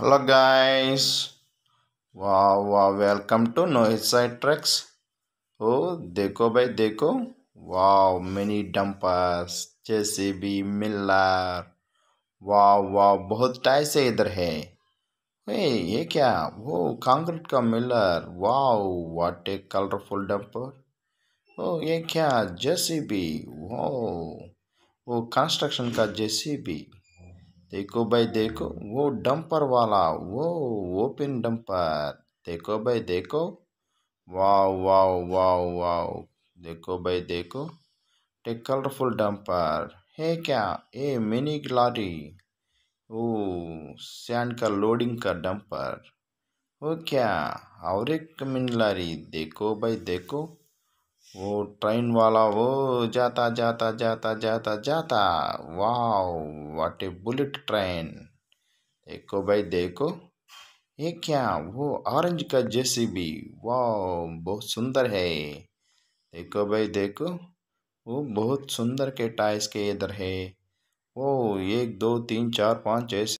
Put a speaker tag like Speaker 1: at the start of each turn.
Speaker 1: hello guys वाह वाह welcome to no side tracks ओ देखो भाई देखो वाह मिनी डंपर्स जैसे भी मिलर वाह वाह बहुत टाइस है इधर है वे ये क्या वो कांक्रीट का मिलर वाह वाट ए कलरफुल डंपर ओ ये क्या जैसे भी वो वो कंस्ट्रक्शन का भी देखो भाई देखो वो डंपर वाला वो ओपन डंपर देखो भाई देखो वाओ वाओ वाओ वाओ देखो भाई देखो टे कलरफुल डंपर है क्या ए मिनी लॉरी ओ सैंड का लोडिंग का डंपर वो क्या और एक मिनी लारी देखो भाई देखो वो ट्रेन वाला वो जाता जाता जाता जाता जाता वाह वाट ए बुलेट ट्रेन देखो भाई देखो ये क्या वो ऑरेंज का जैसी भी वाह बहुत सुंदर है देखो भाई देखो वो बहुत सुंदर के टाइस के इधर है वो एक दो तीन चार पाँच ऐसे